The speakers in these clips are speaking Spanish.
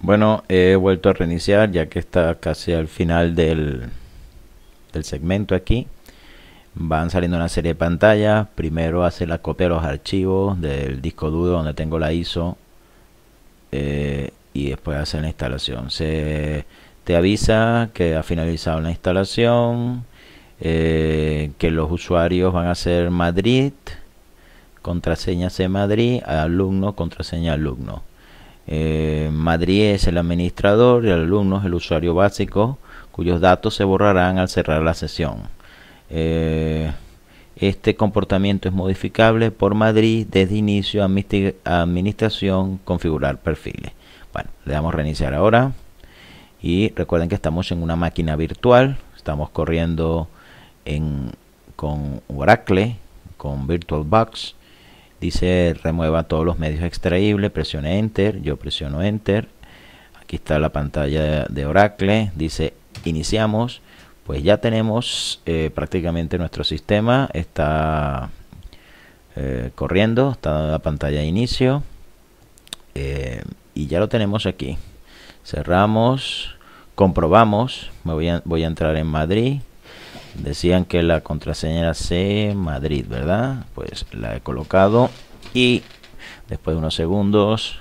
Bueno, he vuelto a reiniciar ya que está casi al final del, segmento aquí. Van saliendo una serie de pantallas. Primero hace la copia de los archivos del disco duro donde tengo la ISO. Eh, y después hace la instalación. Se te avisa que ha finalizado la instalación. Eh, que los usuarios van a ser Madrid. Contraseña C Madrid. Alumno, contraseña alumno. Eh, Madrid es el administrador y el alumno es el usuario básico, cuyos datos se borrarán al cerrar la sesión. Eh, este comportamiento es modificable por Madrid desde inicio a administración, configurar perfiles. Bueno, le damos reiniciar ahora. Y recuerden que estamos en una máquina virtual. Estamos corriendo con Oracle, con VirtualBox dice remueva todos los medios extraíbles, presione enter, yo presiono enter, aquí está la pantalla de Oracle, dice iniciamos, pues ya tenemos eh, prácticamente nuestro sistema, está eh, corriendo, está la pantalla de inicio eh, y ya lo tenemos aquí, cerramos, comprobamos, me voy voy a entrar en Madrid, Decían que la contraseña era C Madrid, ¿verdad? Pues la he colocado y después de unos segundos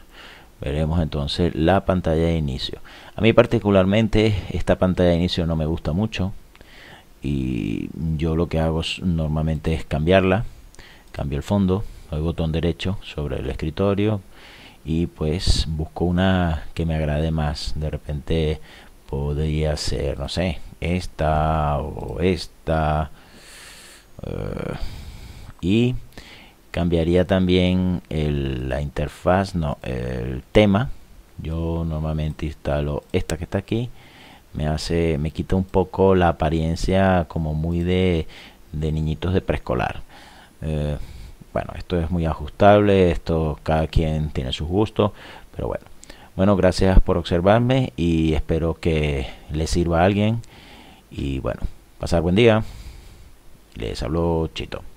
veremos entonces la pantalla de inicio. A mí particularmente esta pantalla de inicio no me gusta mucho y yo lo que hago normalmente es cambiarla. Cambio el fondo, doy botón derecho sobre el escritorio y pues busco una que me agrade más. De repente podría ser, no sé, esta o esta. Eh, y cambiaría también la interfaz, no, el tema. Yo normalmente instalo esta que está aquí. Me hace, me quita un poco la apariencia como muy de, de niñitos de preescolar. Eh, bueno, esto es muy ajustable, esto cada quien tiene su gusto, pero bueno. Bueno, gracias por observarme y espero que les sirva a alguien. Y bueno, pasar buen día. Les hablo Chito.